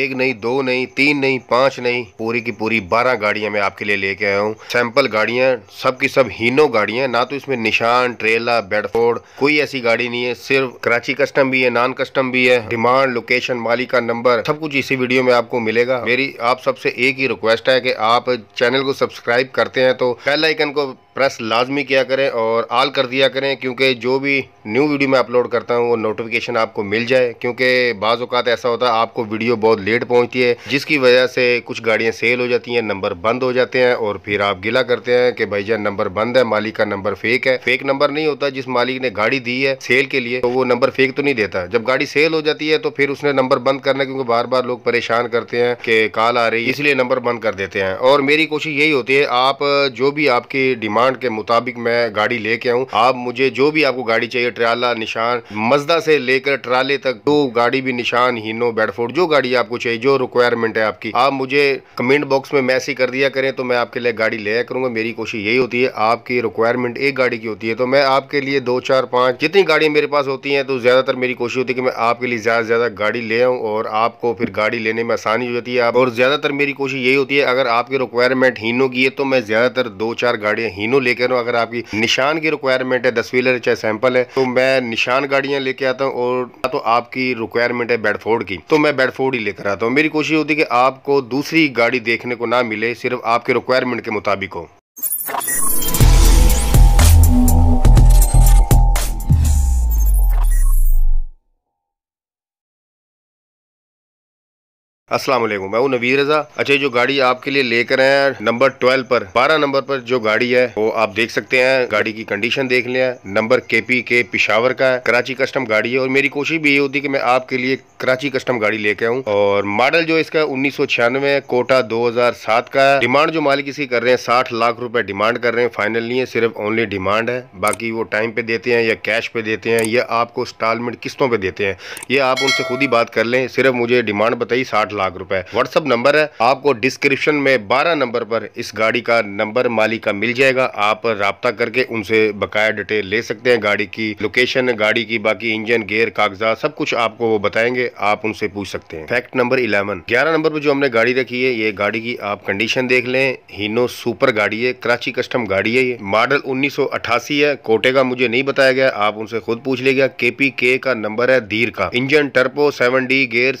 एक नहीं दो नहीं तीन नहीं पांच नहीं पूरी की पूरी बारह गाड़ियाँ मैं आपके लिए लेके आया हूँ सैंपल गाड़िया सब की सब हीनो गाड़िया ना तो इसमें निशान ट्रेला बेडफोर्ड कोई ऐसी गाड़ी नहीं है सिर्फ कराची कस्टम भी है नॉन कस्टम भी है डिमांड लोकेशन मालिक का नंबर सब कुछ इसी वीडियो में आपको मिलेगा मेरी आप सबसे एक ही रिक्वेस्ट है की आप चैनल को सब्सक्राइब करते हैं तो बेल आइकन को प्रेस लाजमी किया करें और आल कर दिया करें क्योंकि जो भी न्यू वीडियो मैं अपलोड करता हूँ वो नोटिफिकेशन आपको मिल जाए क्योंकि बाज़ात ऐसा होता है आपको वीडियो बहुत लेट पहुँचती है जिसकी वजह से कुछ गाड़ियाँ सेल हो जाती हैं नंबर बंद हो जाते हैं और फिर आप गिला करते हैं कि भाई जान नंबर बंद है मालिक का नंबर फेक है फेक नंबर नहीं होता जिस मालिक ने गाड़ी दी है सेल के लिए तो वो नंबर फेक तो नहीं देता जब गाड़ी सेल हो जाती है तो फिर उसने नंबर बंद करना क्योंकि बार बार लोग परेशान करते हैं कि कॉल आ रही है इसलिए नंबर बंद कर देते हैं और मेरी कोशिश यही होती है आप जो भी आपकी डिमांड डिमांड के मुताबिक मैं गाड़ी लेके आऊँ आप मुझे जो भी आपको गाड़ी चाहिए ट्राला निशान मजदा से लेकर ट्राले तक जो गाड़ी भी निशान हिनो बेडफोर्ड जो गाड़ी आपको चाहिए जो रिक्वायरमेंट है आपकी आप मुझे कमेंट बॉक्स में मैसेज कर दिया करें तो मैं आपके लिए गाड़ी ले करूंगा मेरी कोशिश यही होती है आपकी रिक्वायरमेंट एक गाड़ी की होती है तो मैं आपके लिए दो चार पांच जितनी गाड़ियाँ मेरे पास होती हैं तो ज़्यादातर मेरी कोशिश होती है कि मैं आपके लिए ज़्यादा से ज़्यादा गाड़ी ले आऊँ और आपको फिर गाड़ी लेने में आसानी हो जाती है और ज़्यादातर मेरी कोशिश यही होती है अगर आपकी रिक्वायरमेंट हिनो की है तो मैं ज़्यादातर दो चार गाड़ियां हिनो तीनों लेकर अगर आपकी निशान की रिक्वायरमेंट है दस व्हीलर चाहे सैंपल है तो मैं निशान गाड़ियाँ लेके आता हूँ और तो आपकी रिक्वायरमेंट है बेडफोर्ड की तो मैं बेडफोर्ड ही लेकर आता हूँ मेरी कोशिश होती है कि आपको दूसरी गाड़ी देखने को ना मिले सिर्फ आपके रिक्वायरमेंट के मुताबिक हो असलम मैं हूँ नवीर रजा अच्छा जो गाड़ी आपके लिए लेकर आए हैं नंबर ट्वेल्व पर बारह नंबर पर जो गाड़ी है वो आप देख सकते हैं गाड़ी की कंडीशन देख लिया नंबर के पी के पिशावर का है कराची कस्टम गाड़ी है और मेरी कोशिश भी ये होती है कि मैं आपके लिए कराची कस्टम गाड़ी लेके आऊँ और मॉडल जो इसका उन्नीस सौ छियानवे कोटा दो हजार सात का है डिमांड जो मालिक इसकी कर रहे हैं साठ लाख रुपए डिमांड कर रहे हैं फाइनल नहीं है सिर्फ ओनली डिमांड है बाकी वो टाइम पे देते हैं या कैश पे देते हैं या आपको इंस्टॉलमेंट किस्तों पे देते हैं ये आप उनसे खुद ही बात कर लें सिर्फ मुझे डिमांड बताई साठ लाख लाख रुपए व्हाट्सअप नंबर है आपको डिस्क्रिप्शन में बारह नंबर पर इस गाड़ी का नंबर मालिक का मिल जाएगा आप रबता करके उनसे बकाया डिटेल ले सकते हैं गाड़ी की लोकेशन गाड़ी की बाकी इंजन गेयर कागजात सब कुछ आपको वो बताएंगे आप उनसे पूछ सकते हैं फैक्ट नंबर इलेवन ग्यारह नंबर पर जो हमने गाड़ी रखी है ये गाड़ी की आप कंडीशन देख लें हिनो सुपर गाड़ी है कराची कस्टम गाड़ी है ये मॉडल उन्नीस है कोटे का मुझे नहीं बताया गया आप उनसे खुद पूछ लीजिएगा केपी के का नंबर है धीर का engine turbo seven D gear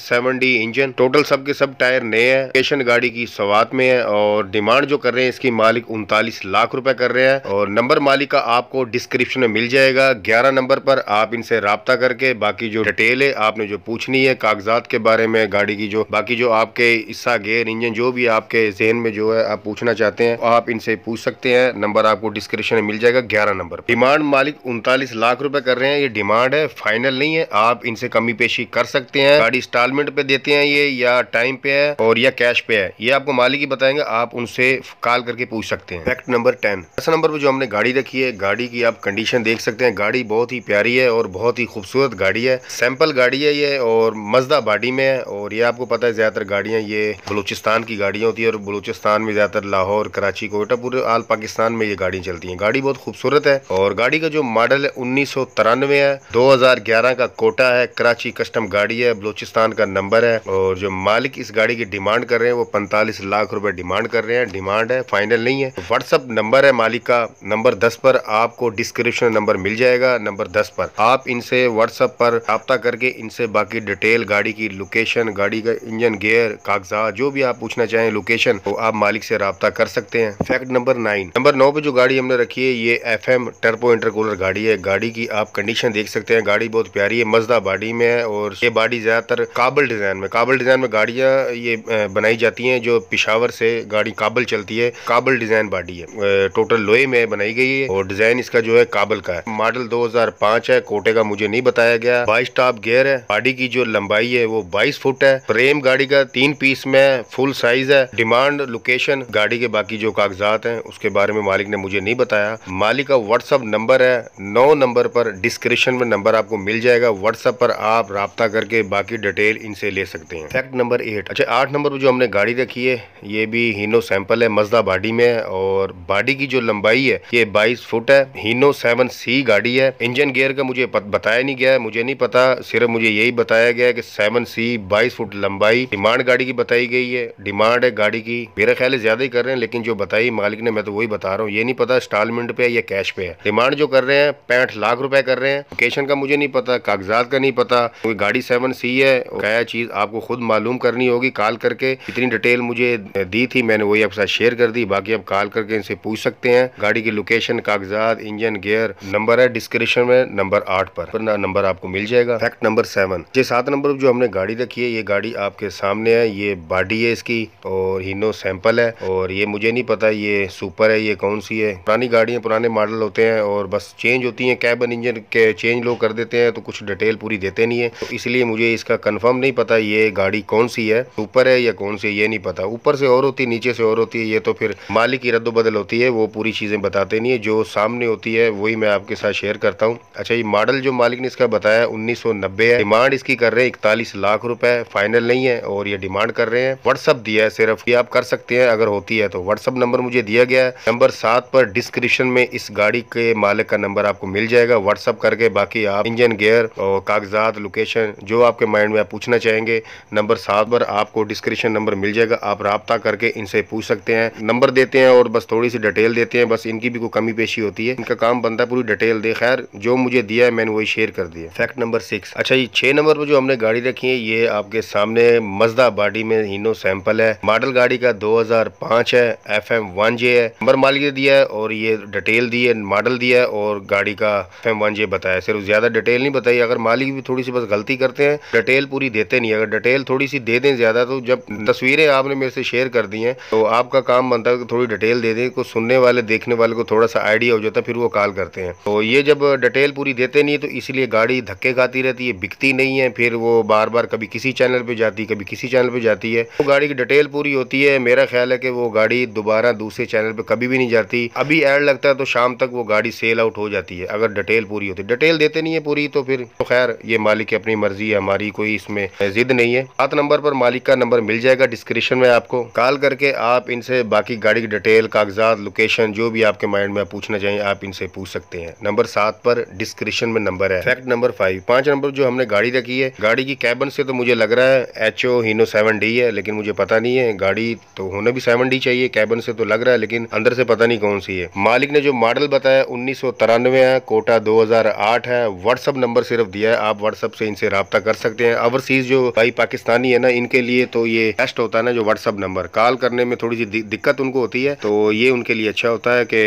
engine total सब के सब टायर नए हैं लोकेशन गाड़ी की सवात में है और डिमांड जो कर रहे हैं इसकी मालिक उनतालीस लाख रुपए कर रहे हैं और नंबर मालिक का आपको डिस्क्रिप्शन में मिल जाएगा ग्यारह नंबर पर आप इनसे रबता करके बाकी जो डिटेल है आपने जो पूछनी है कागजात के बारे में गाड़ी की जो बाकी जो आपके हिस्सा गेयर इंजन जो भी आपके जहन में जो है आप पूछना चाहते हैं आप इनसे पूछ सकते हैं नंबर आपको डिस्क्रिप्शन में मिल जाएगा ग्यारह नंबर डिमांड मालिक उनतालीस लाख रुपए कर रहे हैं ये डिमांड है फाइनल नहीं है आप इनसे कमी पेशी कर सकते हैं गाड़ी इंस्टॉलमेंट पे देते हैं ये या टाइम पे है और या कैश पे है ये आपको मालिक ही बताएंगे आप उनसे कॉल करके पूछ सकते हैं फैक्ट नंबर टेन ऐसा नंबर पर जो हमने गाड़ी रखी है गाड़ी की आप कंडीशन देख सकते हैं गाड़ी बहुत ही प्यारी है और बहुत ही खूबसूरत गाड़ी है सैंपल गाड़ी है ये और मजदा बाडी में है और ये आपको पता है ज़्यादातर गाड़ियाँ ये बलूचिस्तान की गाड़ियाँ होती है और बलूचिस्तान में ज़्यादातर लाहौर कराची कोयटा पूरे आल पाकिस्तान में ये गाड़ियाँ चलती हैं गाड़ी बहुत खूबसूरत है और गाड़ी का जो मॉडल है उन्नीस है दो का कोटा है कराची कस्टम गाड़ी है बलूचिस्तान का नंबर है और जो मालिक इस गाड़ी की डिमांड कर रहे हैं वो पैंतालीस लाख रुपए डिमांड कर रहे हैं डिमांड है फाइनल नहीं है व्हाट्सअप नंबर है मालिक का नंबर दस पर आपको डिस्क्रिप्शन नंबर मिल जाएगा नंबर दस पर आप इनसे व्हाट्सअप पर रबता करके इनसे बाकी डिटेल गाड़ी की लोकेशन गाड़ी का इंजन गेयर कागजात जो भी आप पूछना चाहें लोकेशन वो आप मालिक से रबता कर सकते हैं फैक्ट नंबर नाइन नंबर नौ पे जो गाड़ी हमने रखी है ये एफ एम टर्पो इंटरकूलर गाड़ी है गाड़ी की आप कंडीशन देख सकते हैं गाड़ी बहुत प्यारी है मजदा बाडी में है और ये बाड़ी ज्यादातर काबल डिजाइन में काबल डिजाइन में गाड़ियाँ ये बनाई जाती हैं जो पिशावर से गाड़ी काबल चलती है काबल डिज़ाइन बाडी है टोटल लोहे में बनाई गई है और डिज़ाइन इसका जो है काबल का है मॉडल 2005 है कोटे का मुझे नहीं बताया गया बाईस टॉप गेयर है बाडी की जो लंबाई है वो बाईस फुट है फ्रेम गाड़ी का तीन पीस में फुल साइज है डिमांड लोकेशन गाड़ी के बाकी जो कागजात हैं उसके बारे में मालिक ने मुझे नहीं बताया मालिक का व्हाट्सअप नंबर है नौ नंबर पर डिस्क्रिप्शन में नंबर आपको मिल जाएगा व्हाट्सअप पर आप रबता करके बाकी डिटेल इनसे ले सकते हैं फैक्ट नंबर एट अच्छा आठ नंबर पर जो हमने गाड़ी रखी है ये भी हीनो सैंपल है मजदा बाडी में और बाडी की जो लंबाई है ये बाईस फुट है हीनो सेवन सी गाड़ी है इंजन गेयर का मुझे बताया नहीं गया है मुझे नहीं पता सिर्फ मुझे यही बताया गया कि सेवन सी बाईस फुट लंबाई डिमांड गाड़ी की बताई गई है डिमांड है गाड़ी की मेरा ख्याल ज्यादा ही कर रहे हैं लेकिन जो बताई मालिक ने मैं तो वही बता रहा हूँ ये नहीं पता इंस्टॉलमेंट पे है या कैश पे है डिमांड जो कर रहे हैं पैंठ लाख रुपए कर रहे हैं लोकेशन का मुझे नहीं पता कागजात का नहीं पता कोई गाड़ी सेवन सी है क्या चीज आपको खुद मालूम मालूम करनी होगी कॉल करके इतनी डिटेल मुझे दी थी मैंने वही आपके साथ शेयर कर दी बाकी आप कॉल करके इनसे पूछ सकते हैं गाड़ी की लोकेशन कागजात इंजन गियर नंबर है डिस्क्रिप्शन में नंबर आठ पर नंबर आपको मिल जाएगा फैक्ट नंबर सेवन ये सात नंबर जो हमने गाड़ी रखी है ये गाड़ी आपके सामने है ये बाडी है इसकी और हिनो सैंपल है और ये मुझे नहीं पता ये सुपर है ये कौन सी है पुरानी गाड़ियाँ पुराने मॉडल होते हैं और बस चेंज होती हैं कैबन इंजन के चेंज लोग कर देते हैं तो कुछ डिटेल पूरी देते नहीं है तो इसलिए मुझे इसका कन्फर्म नहीं पता ये गाड़ी कौन कौन सी है ऊपर है या कौन सी है ये नहीं पता ऊपर से और होती है नीचे से और होती है ये तो फिर मालिक की रद्दबदल होती है वो पूरी चीज़ें बताते नहीं है जो सामने होती है वही मैं आपके साथ शेयर करता हूँ अच्छा ये मॉडल जो मालिक ने इसका बताया उन्नीस है डिमांड इसकी कर रहे हैं इकतालीस लाख रुपए फाइनल नहीं है और ये डिमांड कर रहे हैं व्हाट्सअप दिया है सिर्फ ये आप कर सकते हैं अगर होती है तो व्हाट्सअप नंबर मुझे दिया गया है नंबर सात पर डिस्क्रिप्शन में इस गाड़ी के मालिक का नंबर आपको मिल जाएगा व्हाट्सअप करके बाकी आप इंजन गेयर और कागजात लोकेशन जो आपके माइंड में आप पूछना चाहेंगे नंबर सात साथ पर आपको डिस्क्रिप्शन नंबर मिल जाएगा आप रबता करके इनसे पूछ सकते हैं नंबर देते हैं और बस थोड़ी सी डिटेल देते हैं बस इनकी भी कोई कमी पेशी होती है इनका काम बनता है पूरी डिटेल दे खैर जो मुझे दिया है मैंने वही शेयर कर दिया फैक्ट नंबर सिक्स अच्छा ये छह नंबर पर जो हमने गाड़ी रखी है ये आपके सामने मजदा बाडी में हिनो सैंपल है मॉडल गाड़ी का दो हजार है एफ एम वन जे है नंबर मालिक दिया है और ये डिटेल दी है मॉडल दिया है और गाड़ी का एफ एम वन जे बताया सिर्फ ज़्यादा डिटेल नहीं बताई अगर मालिक भी थोड़ी सी बस गलती करते हैं डिटेल पूरी देते नहीं अगर डिटेल थोड़ी सी दे दें ज़्यादा तो जब तस्वीरें आपने मेरे से शेयर कर दी हैं तो आपका काम बनता है थोड़ी डिटेल दे दें को सुनने वाले देखने वाले को थोड़ा सा आइडिया हो जाता है फिर वो कॉल करते हैं तो ये जब डिटेल पूरी देते नहीं है तो इसलिए गाड़ी धक्के खाती रहती है बिकती नहीं है फिर वो बार बार कभी किसी चैनल पर जाती कभी किसी चैनल पर जाती है वो गाड़ी की डिटेल पूरी होती है मेरा ख्याल है कि वो गाड़ी दोबारा दूसरे चैनल पर कभी भी नहीं जाती अभी एड लगता है तो शाम तक वो गाड़ी सेल आउट हो जाती है अगर डिटेल पूरी होती डिटेल देते नहीं है पूरी तो फिर तो खैर ये मालिक की अपनी मर्जी है हमारी कोई इसमें जिद नहीं है सात नंबर नंबर पर मालिक का नंबर मिल जाएगा डिस्क्रिप्शन में आपको कॉल करके आप इनसे बाकी गाड़ी की डिटेल कागजात लोकेशन जो भी आपके माइंड में पूछना चाहिए आप इनसे पूछ सकते हैं नंबर सात पर डिस्क्रिप्शन में नंबर है फैक्ट नंबर फाइव पांच नंबर जो हमने गाड़ी रखी है गाड़ी की कैबन से तो मुझे लग रहा है H O Hino seven D है लेकिन मुझे पता नहीं है गाड़ी तो होना भी सेवन डी चाहिए कैबन से तो लग रहा है लेकिन अंदर से पता नहीं कौन सी है मालिक ने जो मॉडल बताया उन्नीस सौ तिरानवे है कोटा दो हजार आठ है व्हाट्सअप नंबर सिर्फ दिया है आप व्हाट्सअप से इनसे रहा कर सकते हैं ओवरसीज जो भाई पाकिस्तानी है ना इनके लिए तो ये बेस्ट होता है ना जो व्हाट्सअप नंबर कॉल करने में थोड़ी सी दिक्कत उनको होती है तो ये उनके लिए अच्छा होता है कि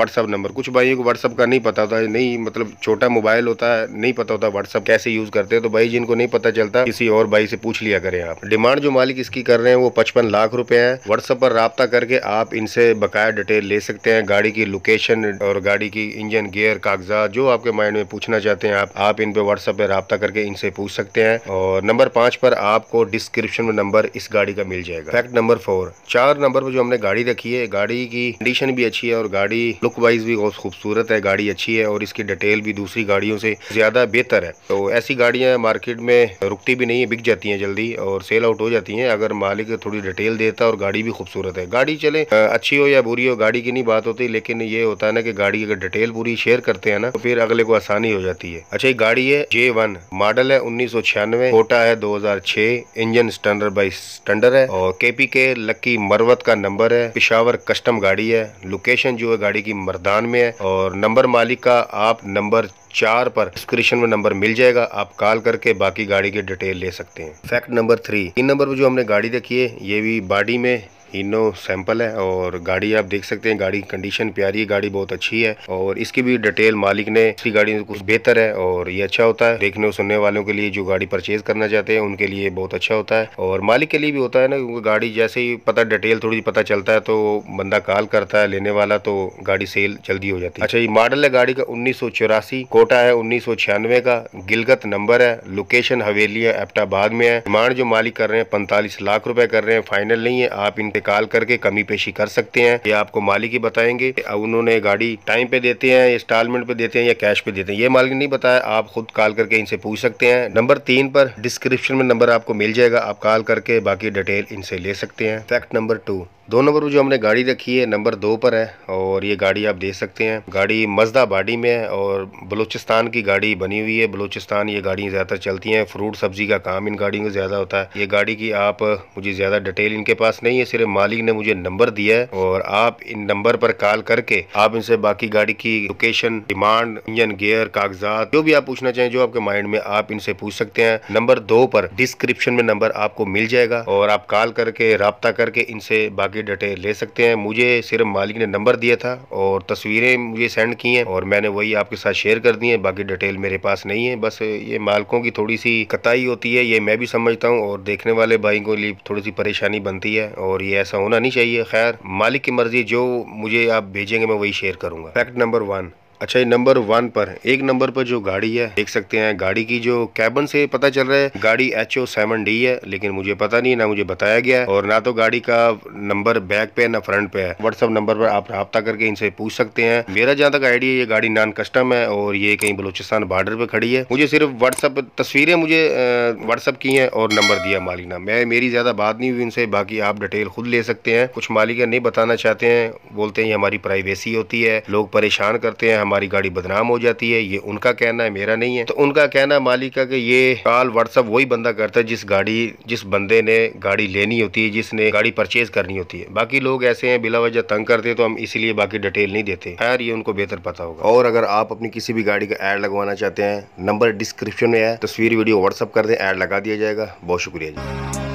व्हाट्सअप नंबर कुछ भाइयों को व्हाट्सअप का नहीं पता होता है नहीं मतलब छोटा मोबाइल होता है नहीं पता होता व्हाट्सअप कैसे यूज़ करते हैं तो भाई जिनको नहीं पता चलता किसी और भाई से पूछ लिया करें आप डिमांड जो मालिक इसकी कर रहे हैं वो पचपन लाख रुपए है व्हाट्सअप पर रबता करके आप इनसे बकाया डिटेल ले सकते हैं गाड़ी की लोकेशन और गाड़ी की इंजन गियर कागजात जो आपके माइंड में पूछना चाहते हैं आप आप इन पे व्हाट्सएप पे रबता करके इनसे पूछ सकते हैं और नंबर पांच पर आप आपको डिस्क्रिप्शन में नंबर इस गाड़ी का मिल जाएगा फैक्ट नंबर फोर चार नंबर पर जो हमने गाड़ी रखी है गाड़ी की कंडीशन भी अच्छी है और गाड़ी लुक वाइज भी बहुत खूबसूरत है गाड़ी अच्छी है और इसकी डिटेल भी दूसरी गाड़ियों से ज़्यादा बेहतर है तो ऐसी गाड़ियाँ मार्केट में रुकती भी नहीं है बिक जाती है जल्दी और सेल आउट हो जाती है अगर मालिक थोड़ी डिटेल देता है और गाड़ी भी खूबसूरत है गाड़ी चले अच्छी हो या बुरी हो गाड़ी की नहीं बात होती लेकिन ये होता है ना कि गाड़ी अगर डिटेल पूरी शेयर करते हैं ना तो फिर अगले को आसानी हो जाती है अच्छा ये गाड़ी है जे वन मॉडल है उन्नीस सौ छियानवे छोटा है दो हजार छह इंजन स्टैंडर्ड बाई स्टैंडर्ड है और केपी के लक्की मरवत का नंबर है पिशावर कस्टम गाड़ी है लोकेशन जो है गाड़ी की मरदान में है और नंबर मालिक का आप नंबर चार पर डिस्क्रिप्शन में नंबर मिल जाएगा आप कॉल करके बाकी गाड़ी की डिटेल ले सकते हैं फैक्ट नंबर थ्री तीन नंबर पर जो हमने गाड़ी देखी है ये भी बाडी में इनो सैंपल है और गाड़ी आप देख सकते हैं गाड़ी की कंडीशन प्यारी है गाड़ी बहुत अच्छी है और इसकी भी डिटेल मालिक ने इसकी गाड़ी कुछ बेहतर है और ये अच्छा होता है देखने और सुनने वालों के लिए जो गाड़ी परचेज करना चाहते हैं उनके लिए बहुत अच्छा होता है और मालिक के लिए भी होता है ना क्योंकि गाड़ी जैसे ही पता डिटेल थोड़ी पता चलता है तो बंदा कॉल करता है लेने वाला तो गाड़ी सेल जल्दी हो जाती है अच्छा ये मॉडल है गाड़ी का उन्नीस कोटा है उन्नीस का गिलगत नंबर है लोकेशन हवेली है एपटाबाद में है डिमांड जो मालिक कर रहे हैं पैंतालीस लाख रुपए कर रहे हैं फाइनल नहीं है आप इनके निकाल करके कमी पेशी कर सकते हैं ये आपको मालिक ही बताएंगे उन्होंने गाड़ी टाइम पे देते हैं इंस्टॉलमेंट पे देते हैं या कैश पे देते हैं ये मालिक नहीं बताया आप खुद कॉल करके इनसे पूछ सकते हैं नंबर तीन पर डिस्क्रिप्शन में नंबर आपको मिल जाएगा आप कॉल करके बाकी डिटेल इनसे ले सकते हैं फैक्ट नंबर टू दो नंबर पर जो हमने गाड़ी रखी है नंबर दो पर है और ये गाड़ी आप देख सकते हैं गाड़ी मजदा बाडी में है और बलूचिस्तान की गाड़ी बनी हुई है बलूचिस्तान ये गाड़ी ज़्यादातर चलती हैं फ्रूट सब्जी का काम इन गाड़ियों का ज़्यादा होता है ये गाड़ी की आप मुझे ज़्यादा डिटेल इनके पास नहीं है सिर्फ मालिक ने मुझे नंबर दिया है और आप इन नंबर पर कॉल करके आप इनसे बाकी गाड़ी की लोकेशन डिमांड इंजन गियर कागजात जो भी आप पूछना चाहें जो आपके माइंड में आप इनसे पूछ सकते हैं नंबर दो पर डिस्क्रिप्शन में नंबर आपको मिल जाएगा और आप कॉल करके रबता करके इनसे बाकी डटे ले सकते हैं मुझे सिर्फ मालिक ने नंबर दिया था और तस्वीरें मुझे सेंड की हैं और मैंने वही आपके साथ शेयर कर दी है बाकी डिटेल मेरे पास नहीं है बस ये मालकों की थोड़ी सी कताई होती है ये मैं भी समझता हूँ और देखने वाले भाई को लिए थोड़ी सी परेशानी बनती है और ये चाहिए ऐसा होना नहीं चाहिए खैर मालिक की मर्ज़ी जो मुझे आप भेजेंगे मैं वही शेयर करूंगा फैक्ट नंबर वन अच्छा ये नंबर वन पर एक नंबर पर जो गाड़ी है देख सकते हैं गाड़ी की जो कैबन से पता चल रहा है गाड़ी एच ओ सेवन डी है लेकिन मुझे पता नहीं ना मुझे बताया गया है और ना तो गाड़ी का नंबर बैक पे है ना फ्रंट पे है व्हाट्सअप नंबर पर आप रहा करके इनसे पूछ सकते हैं मेरा जहाँ तक आइडिया ये गाड़ी नॉन कस्टम है और ये कहीं बलोचिस्तान बॉर्डर पे खड़ी है मुझे सिर्फ व्हाट्सअप तस्वीरें मुझे व्हाट्सअप की है और नंबर दिया मालिक ने मैं मेरी ज़्यादा बात नहीं हुई इनसे बाकी आप डिटेल खुद ले सकते हैं कुछ मालिक नहीं बताना चाहते हैं बोलते हैं ये हमारी प्राइवेसी होती है लोग परेशान करते हैं हमारी गाड़ी बदनाम हो जाती है ये उनका कहना है मेरा नहीं है तो उनका कहना है मालिक का कि ये कॉल व्हाट्सअप वही बंदा करता है जिस गाड़ी जिस बंदे ने गाड़ी लेनी होती है जिसने गाड़ी परचेज करनी होती है बाकी लोग ऐसे हैं बिला वजह तंग करते तो हम इसीलिए बाकी डिटेल नहीं देते खैर ये उनको बेहतर पता होगा और अगर आप अपनी किसी भी गाड़ी का एड लगवाना चाहते हैं नंबर डिस्क्रिप्शन में है तस्वीर वीडियो व्हाट्सअप कर दें ऐड लगा दिया जाएगा बहुत शुक्रिया जी